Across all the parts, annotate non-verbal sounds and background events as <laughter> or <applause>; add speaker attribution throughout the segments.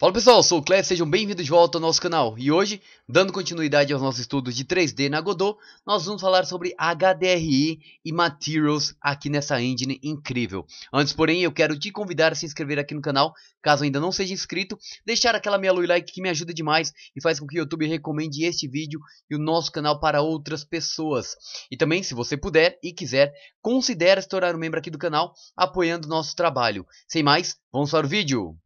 Speaker 1: Fala pessoal, sou o Clef, sejam bem-vindos de volta ao nosso canal. E hoje, dando continuidade aos nossos estudos de 3D na Godot, nós vamos falar sobre HDRI e Materials aqui nessa engine incrível. Antes, porém, eu quero te convidar a se inscrever aqui no canal, caso ainda não seja inscrito, deixar aquela meia lua like que me ajuda demais e faz com que o YouTube recomende este vídeo e o nosso canal para outras pessoas. E também, se você puder e quiser, considere se tornar um membro aqui do canal, apoiando o nosso trabalho. Sem mais, vamos para o vídeo!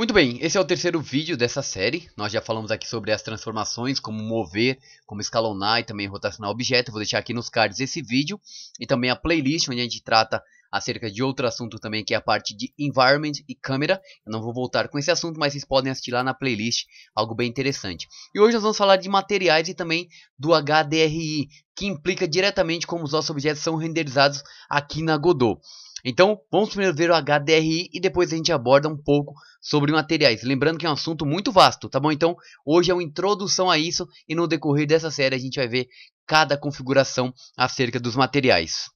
Speaker 1: Muito bem, esse é o terceiro vídeo dessa série. Nós já falamos aqui sobre as transformações, como mover, como escalonar e também rotacionar objeto. Vou deixar aqui nos cards esse vídeo e também a playlist onde a gente trata acerca de outro assunto também que é a parte de environment e câmera. Eu não vou voltar com esse assunto, mas vocês podem assistir lá na playlist, algo bem interessante. E hoje nós vamos falar de materiais e também do HDRI, que implica diretamente como os nossos objetos são renderizados aqui na Godot. Então, vamos primeiro ver o HDRI e depois a gente aborda um pouco sobre materiais. Lembrando que é um assunto muito vasto, tá bom? Então, hoje é uma introdução a isso e no decorrer dessa série a gente vai ver cada configuração acerca dos materiais.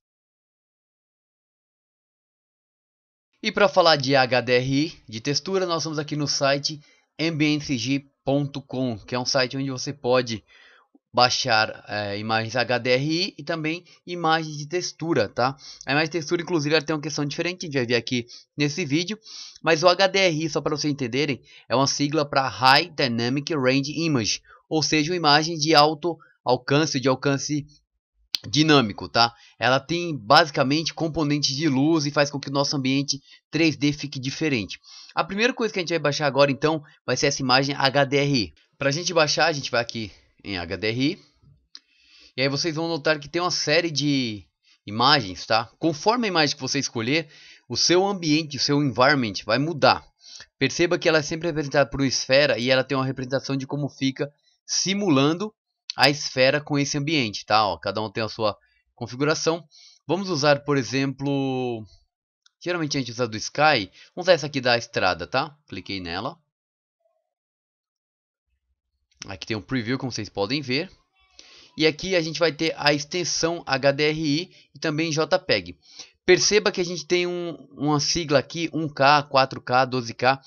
Speaker 1: E para falar de HDRI, de textura, nós estamos aqui no site ambientcg.com, que é um site onde você pode baixar é, imagens HDRI e também imagens de textura, tá? A imagem de textura, inclusive, ela tem uma questão diferente, a gente vai ver aqui nesse vídeo. Mas o HDRI, só para vocês entenderem, é uma sigla para High Dynamic Range Image, ou seja, uma imagem de alto alcance, de alcance dinâmico, tá? Ela tem basicamente componentes de luz e faz com que o nosso ambiente 3D fique diferente. A primeira coisa que a gente vai baixar agora, então, vai ser essa imagem HDRI. Para a gente baixar, a gente vai aqui em HDRI. E aí vocês vão notar que tem uma série de imagens, tá? Conforme a imagem que você escolher, o seu ambiente, o seu environment vai mudar. Perceba que ela é sempre representada por uma esfera e ela tem uma representação de como fica simulando a esfera com esse ambiente, tá? Ó, cada um tem a sua configuração. Vamos usar, por exemplo, geralmente a gente usa do Sky. Vamos usar essa aqui da estrada, tá? Cliquei nela. Aqui tem um preview, como vocês podem ver. E aqui a gente vai ter a extensão HDRI e também JPEG. Perceba que a gente tem um, uma sigla aqui, 1K, 4K, 12K.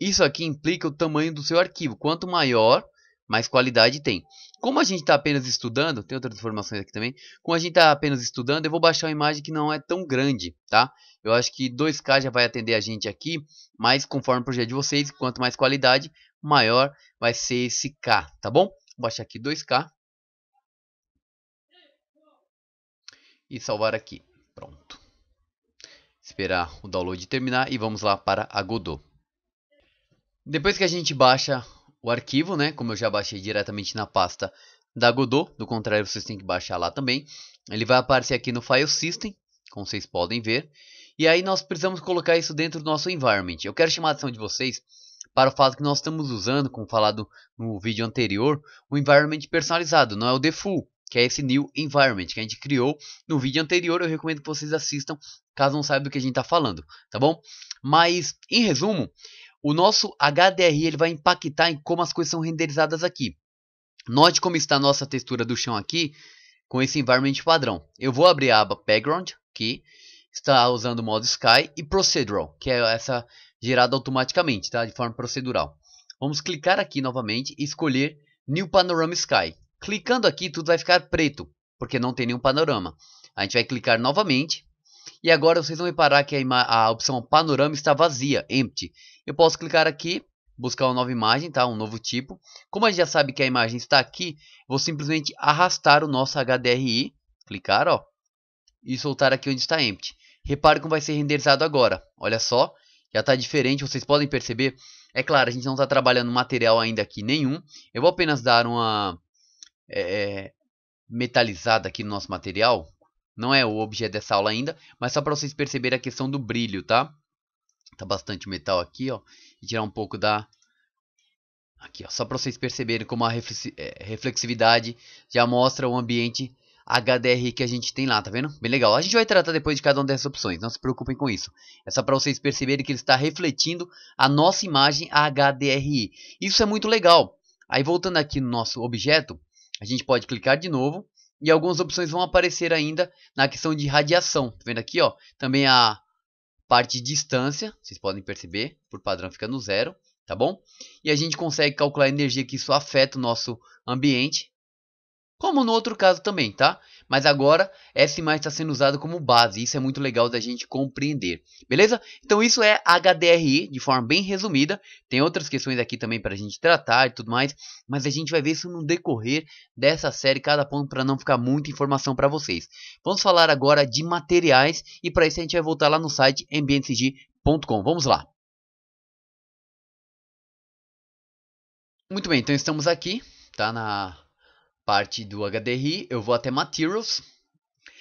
Speaker 1: Isso aqui implica o tamanho do seu arquivo. Quanto maior, mais qualidade tem. Como a gente está apenas estudando, tem outras informações aqui também. Como a gente está apenas estudando, eu vou baixar uma imagem que não é tão grande, tá? Eu acho que 2K já vai atender a gente aqui, mas conforme o projeto de vocês, quanto mais qualidade, maior vai ser esse K, tá bom? Vou baixar aqui 2K. E salvar aqui. Pronto. Esperar o download terminar e vamos lá para a Godot. Depois que a gente baixa o arquivo, né, como eu já baixei diretamente na pasta da Godot, do contrário vocês têm que baixar lá também. Ele vai aparecer aqui no File System, como vocês podem ver. E aí nós precisamos colocar isso dentro do nosso environment. Eu quero chamar a atenção de vocês para o fato que nós estamos usando, como falado no vídeo anterior, o environment personalizado, não é o default, que é esse new environment que a gente criou no vídeo anterior. Eu recomendo que vocês assistam, caso não saibam do que a gente está falando, tá bom? Mas, em resumo, o nosso HDR ele vai impactar em como as coisas são renderizadas aqui. Note como está a nossa textura do chão aqui, com esse environment padrão. Eu vou abrir a aba Background, que está usando o modo Sky, e Procedural, que é essa gerado automaticamente, tá? de forma procedural. Vamos clicar aqui novamente e escolher New Panorama Sky. Clicando aqui, tudo vai ficar preto, porque não tem nenhum panorama. A gente vai clicar novamente. E agora vocês vão reparar que a, a opção panorama está vazia, empty. Eu posso clicar aqui, buscar uma nova imagem, tá? um novo tipo. Como a gente já sabe que a imagem está aqui, vou simplesmente arrastar o nosso HDRI, clicar ó, e soltar aqui onde está empty. Repare como vai ser renderizado agora. Olha só, já está diferente, vocês podem perceber. É claro, a gente não está trabalhando material ainda aqui nenhum. Eu vou apenas dar uma é, é, metalizada aqui no nosso material. Não é o objeto dessa aula ainda, mas só para vocês perceberem a questão do brilho, tá? Tá bastante metal aqui, ó. E tirar um pouco da... Aqui, ó. Só para vocês perceberem como a é, reflexividade já mostra o ambiente HDR que a gente tem lá, tá vendo? Bem legal. A gente vai tratar depois de cada uma dessas opções, não se preocupem com isso. É só para vocês perceberem que ele está refletindo a nossa imagem HDRI. Isso é muito legal. Aí voltando aqui no nosso objeto, a gente pode clicar de novo e algumas opções vão aparecer ainda na questão de radiação. Tá vendo aqui, ó? Também a parte de distância, vocês podem perceber, por padrão fica no zero, tá bom? E a gente consegue calcular a energia que isso afeta o nosso ambiente, como no outro caso também, tá? Mas agora S está sendo usado como base, isso é muito legal da gente compreender, beleza? Então isso é HDRI, de forma bem resumida, tem outras questões aqui também para a gente tratar e tudo mais, mas a gente vai ver isso no decorrer dessa série, cada ponto para não ficar muita informação para vocês. Vamos falar agora de materiais e para isso a gente vai voltar lá no site ambientecg.com, vamos lá. Muito bem, então estamos aqui, tá na parte do HDRI, eu vou até Materials.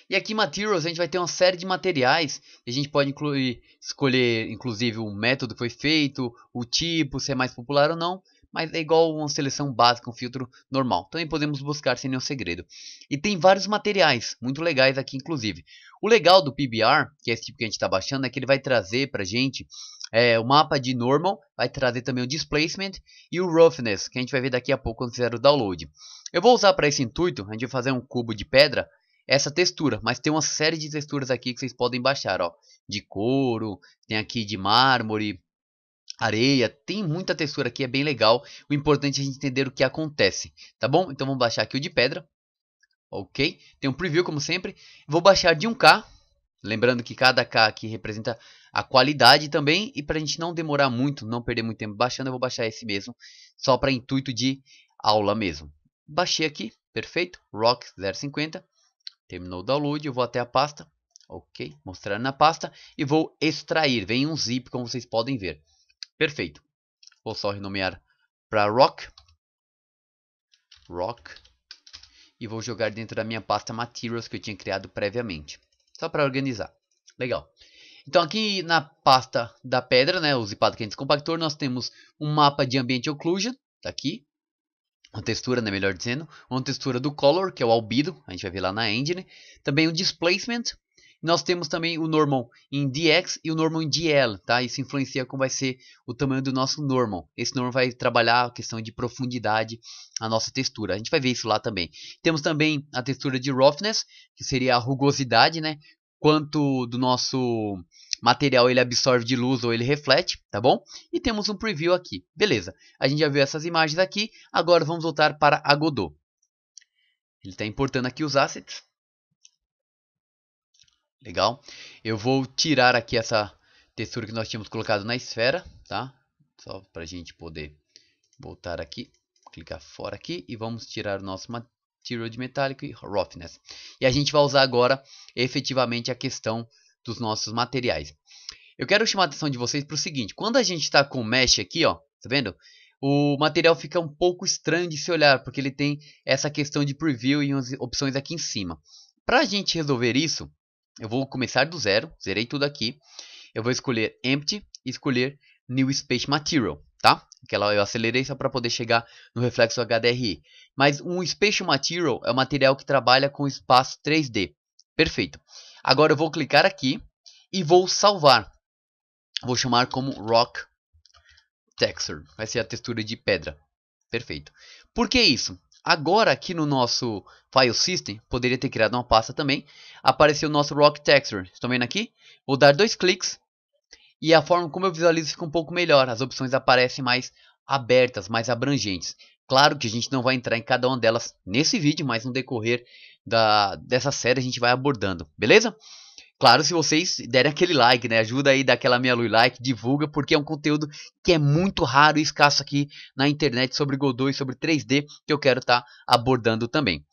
Speaker 1: E aqui Materials a gente vai ter uma série de materiais. a gente pode incluir, escolher inclusive o método que foi feito, o tipo, se é mais popular ou não. Mas é igual uma seleção básica, um filtro normal. Também podemos buscar sem nenhum segredo. E tem vários materiais, muito legais aqui inclusive. O legal do PBR, que é esse tipo que a gente está baixando, é que ele vai trazer para gente é, o mapa de normal, vai trazer também o displacement e o roughness, que a gente vai ver daqui a pouco quando fizer o download. Eu vou usar para esse intuito, a gente vai fazer um cubo de pedra, essa textura. Mas tem uma série de texturas aqui que vocês podem baixar, ó. De couro, tem aqui de mármore, areia, tem muita textura aqui, é bem legal. O importante é a gente entender o que acontece, tá bom? Então vamos baixar aqui o de pedra, ok? Tem um preview como sempre. Vou baixar de 1K, lembrando que cada K aqui representa a qualidade também. E para a gente não demorar muito, não perder muito tempo baixando, eu vou baixar esse mesmo, só para intuito de aula mesmo. Baixei aqui, perfeito, Rock 050. Terminou o download, eu vou até a pasta, ok, mostrar na pasta e vou extrair, vem um zip como vocês podem ver. Perfeito, vou só renomear para Rock, Rock, e vou jogar dentro da minha pasta Materials que eu tinha criado previamente, só para organizar. Legal. Então aqui na pasta da pedra, né, o zipado que a gente nós temos um mapa de ambiente occlusion, tá aqui, uma textura, né, melhor dizendo, uma textura do color, que é o albedo, a gente vai ver lá na engine, né. também o displacement, nós temos também o normal em DX e o normal em DL, tá? Isso influencia como vai ser o tamanho do nosso normal. Esse normal vai trabalhar a questão de profundidade, a nossa textura. A gente vai ver isso lá também. Temos também a textura de roughness, que seria a rugosidade, né? Quanto do nosso material ele absorve de luz ou ele reflete, tá bom? E temos um preview aqui. Beleza, a gente já viu essas imagens aqui, agora vamos voltar para a Godot. Ele está importando aqui os assets. Legal. Eu vou tirar aqui essa textura que nós tínhamos colocado na esfera, tá? Só para a gente poder voltar aqui, clicar fora aqui e vamos tirar o nosso material de metálico e roughness. E a gente vai usar agora efetivamente a questão dos nossos materiais. Eu quero chamar a atenção de vocês para o seguinte, quando a gente está com mesh aqui, ó, tá vendo? O material fica um pouco estranho de se olhar, porque ele tem essa questão de preview e umas opções aqui em cima. Para a gente resolver isso, eu vou começar do zero, zerei tudo aqui. Eu vou escolher Empty e escolher New Space Material, tá? Aquela eu acelerei só para poder chegar no reflexo HDRI. Mas um Space Material é um material que trabalha com espaço 3D. Perfeito. Agora eu vou clicar aqui e vou salvar. Vou chamar como Rock Texture. Vai ser a textura de pedra. Perfeito. Por que isso? Agora aqui no nosso File System, poderia ter criado uma pasta também, apareceu o nosso Rock Texture. Estão vendo aqui? Vou dar dois cliques e a forma como eu visualizo fica um pouco melhor. As opções aparecem mais abertas, mais abrangentes. Claro que a gente não vai entrar em cada uma delas nesse vídeo, mas no decorrer da, dessa série a gente vai abordando, beleza? Claro, se vocês derem aquele like, né? Ajuda aí, dá aquela meia luz like, divulga, porque é um conteúdo que é muito raro e escasso aqui na internet sobre Godot e sobre 3D, que eu quero estar tá abordando também.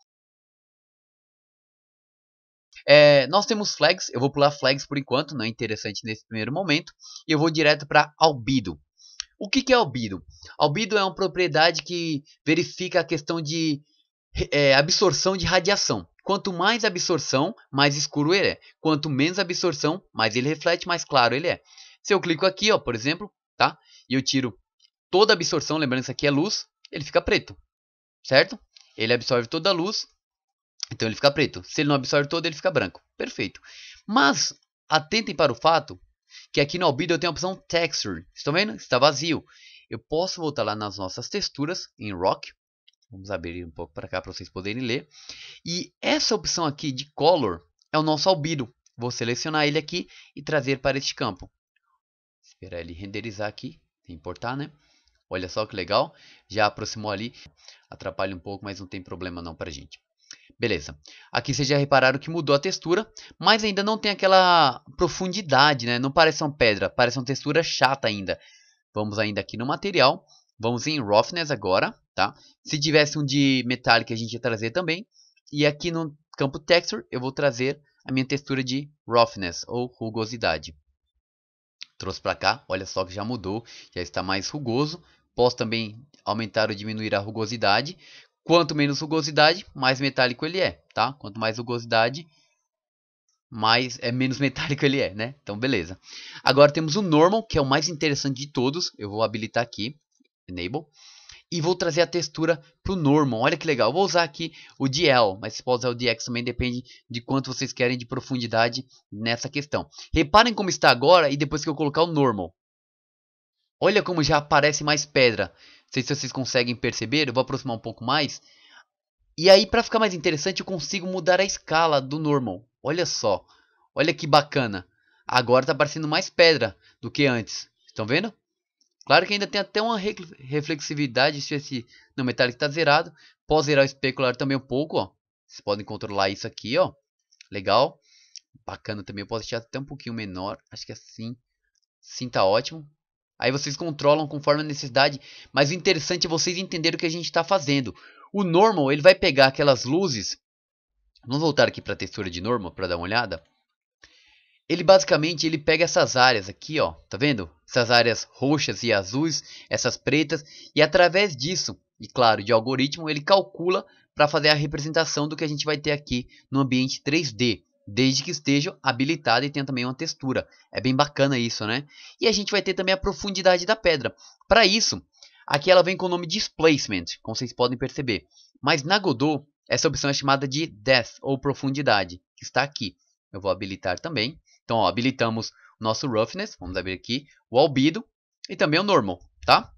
Speaker 1: É, nós temos flags, eu vou pular flags por enquanto, não é interessante nesse primeiro momento. E eu vou direto para Albido. O que, que é albedo? Albedo é uma propriedade que verifica a questão de é, absorção de radiação. Quanto mais absorção, mais escuro ele é. Quanto menos absorção, mais ele reflete, mais claro ele é. Se eu clico aqui, ó, por exemplo, tá? E eu tiro toda a absorção, lembrando que isso aqui é luz, ele fica preto, certo? Ele absorve toda a luz, então ele fica preto. Se ele não absorve todo, ele fica branco. Perfeito. Mas atentem para o fato que aqui no Albedo eu tenho a opção Texture. Estão vendo? Está vazio. Eu posso voltar lá nas nossas texturas, em Rock. Vamos abrir um pouco para cá para vocês poderem ler. E essa opção aqui de Color é o nosso Albedo. Vou selecionar ele aqui e trazer para este campo. Esperar ele renderizar aqui, importar, né? Olha só que legal, já aproximou ali, atrapalha um pouco, mas não tem problema não para gente. Beleza. Aqui vocês já repararam que mudou a textura, mas ainda não tem aquela profundidade, né? Não parece uma pedra, parece uma textura chata ainda. Vamos ainda aqui no material, vamos em Roughness agora, tá? Se tivesse um de Metallic a gente ia trazer também. E aqui no campo Texture eu vou trazer a minha textura de Roughness ou rugosidade. Trouxe para cá, olha só que já mudou, já está mais rugoso. Posso também aumentar ou diminuir a rugosidade. Quanto menos rugosidade, mais metálico ele é, tá? Quanto mais rugosidade, mais é menos <laughs> metálico ele é, né? Então, beleza. Agora temos o normal, que é o mais interessante de todos. Eu vou habilitar aqui, enable. E vou trazer a textura para o normal. Olha que legal. Eu vou usar aqui o DL, mas se pode usar o DX também, depende de quanto vocês querem de profundidade nessa questão. Reparem como está agora e depois que eu colocar o normal. Olha como já aparece mais pedra. Não sei se vocês conseguem perceber, eu vou aproximar um pouco mais. E aí, para ficar mais interessante, eu consigo mudar a escala do normal. Olha só, olha que bacana. Agora está parecendo mais pedra do que antes. Estão vendo? Claro que ainda tem até uma reflexividade se esse não metálico está zerado. Posso zerar o especular também um pouco, ó. Vocês podem controlar isso aqui, ó. Legal. Bacana também, eu posso deixar até um pouquinho menor. Acho que assim, sim tá ótimo. Aí vocês controlam conforme a necessidade. Mas o interessante é vocês entenderem o que a gente está fazendo. O normal, ele vai pegar aquelas luzes. Vamos voltar aqui para a textura de normal para dar uma olhada. Ele basicamente ele pega essas áreas aqui, ó, tá vendo? Essas áreas roxas e azuis, essas pretas, e através disso, e claro, de algoritmo, ele calcula para fazer a representação do que a gente vai ter aqui no ambiente 3D desde que estejam habilitados e tenha também uma textura. É bem bacana isso, né? E a gente vai ter também a profundidade da pedra. Para isso, aqui ela vem com o nome Displacement, como vocês podem perceber. Mas na Godot, essa opção é chamada de Depth, ou profundidade, que está aqui. Eu vou habilitar também. Então, ó, habilitamos o nosso Roughness, vamos abrir aqui, o Albedo e também o Normal, tá?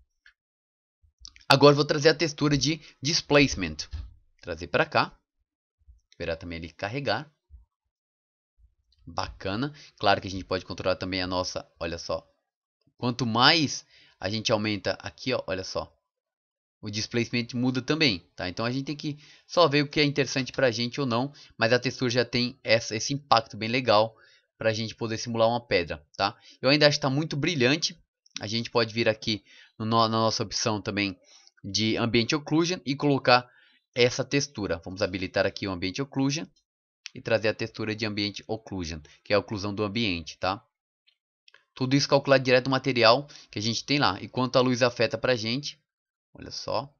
Speaker 1: Agora vou trazer a textura de Displacement. Trazer para cá. Esperar também ele carregar bacana. Claro que a gente pode controlar também a nossa, olha só. Quanto mais a gente aumenta aqui, ó, olha só. O displacement muda também, tá? Então a gente tem que só ver o que é interessante pra gente ou não. Mas a textura já tem essa, esse impacto bem legal para a gente poder simular uma pedra, tá? Eu ainda acho que está muito brilhante. A gente pode vir aqui no, na nossa opção também de Ambient Occlusion e colocar essa textura. Vamos habilitar aqui o Ambient Occlusion e trazer a textura de ambiente occlusion, que é a oclusão do ambiente, tá? Tudo isso calculado direto do material que a gente tem lá. E quanto a luz afeta para a gente, olha só.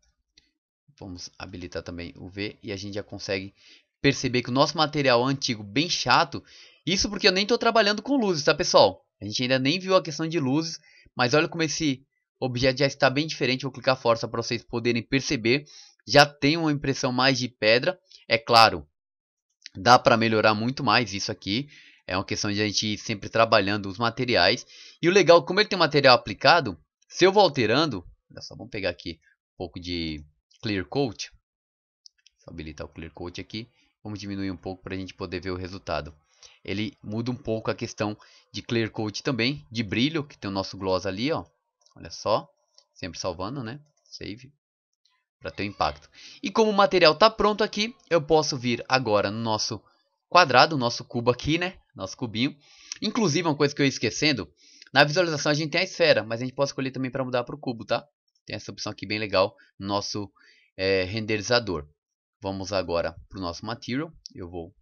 Speaker 1: Vamos habilitar também o V e a gente já consegue perceber que o nosso material antigo bem chato. Isso porque eu nem estou trabalhando com luzes, tá pessoal? A gente ainda nem viu a questão de luzes, mas olha como esse objeto já está bem diferente. Vou clicar força para vocês poderem perceber. Já tem uma impressão mais de pedra. É claro, Dá para melhorar muito mais isso aqui. É uma questão de a gente ir sempre trabalhando os materiais. E o legal, como ele tem material aplicado, se eu vou alterando... Olha só, vamos pegar aqui um pouco de Clear Coat. Só habilitar o Clear Coat aqui. Vamos diminuir um pouco para a gente poder ver o resultado. Ele muda um pouco a questão de Clear Coat também, de brilho, que tem o nosso gloss ali, ó. Olha só, sempre salvando, né? Save para ter um impacto. E como o material está pronto aqui, eu posso vir agora no nosso quadrado, nosso cubo aqui, né? Nosso cubinho. Inclusive, uma coisa que eu ia esquecendo, na visualização a gente tem a esfera, mas a gente pode escolher também para mudar para o cubo, tá? Tem essa opção aqui bem legal no nosso é, renderizador. Vamos agora para o nosso material. Eu vou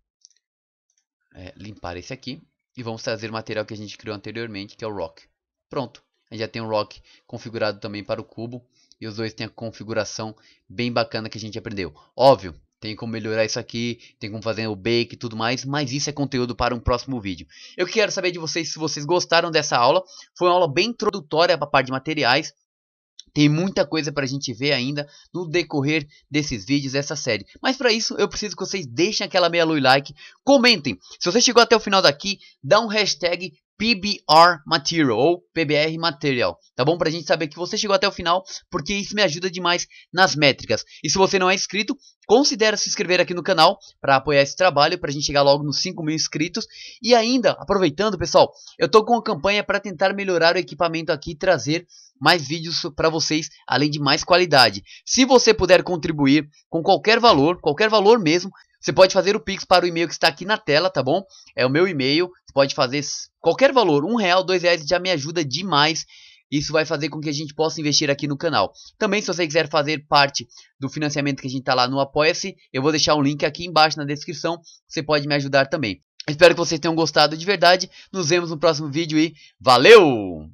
Speaker 1: é, limpar esse aqui. E vamos trazer o material que a gente criou anteriormente, que é o rock. Pronto. A gente já tem o rock configurado também para o cubo e os dois têm a configuração bem bacana que a gente aprendeu. Óbvio, tem como melhorar isso aqui, tem como fazer o bake e tudo mais, mas isso é conteúdo para um próximo vídeo. Eu quero saber de vocês se vocês gostaram dessa aula, foi uma aula bem introdutória para a parte de materiais, tem muita coisa para a gente ver ainda no decorrer desses vídeos, dessa série. Mas para isso, eu preciso que vocês deixem aquela meia lua e like, comentem. Se você chegou até o final daqui, dá um hashtag PBR Material ou PBR Material, tá bom? Pra gente saber que você chegou até o final, porque isso me ajuda demais nas métricas. E se você não é inscrito, considere se inscrever aqui no canal para apoiar esse trabalho, pra gente chegar logo nos 5 mil inscritos. E ainda, aproveitando, pessoal, eu tô com uma campanha para tentar melhorar o equipamento aqui e trazer mais vídeos para vocês, além de mais qualidade. Se você puder contribuir com qualquer valor, qualquer valor mesmo, você pode fazer o Pix para o e-mail que está aqui na tela, tá bom? É o meu e-mail. Você pode fazer qualquer valor, um real, dois reais, já me ajuda demais. Isso vai fazer com que a gente possa investir aqui no canal. Também, se você quiser fazer parte do financiamento que a gente está lá no Apoia-se, eu vou deixar um link aqui embaixo na descrição. Você pode me ajudar também. Espero que vocês tenham gostado de verdade. Nos vemos no próximo vídeo e valeu!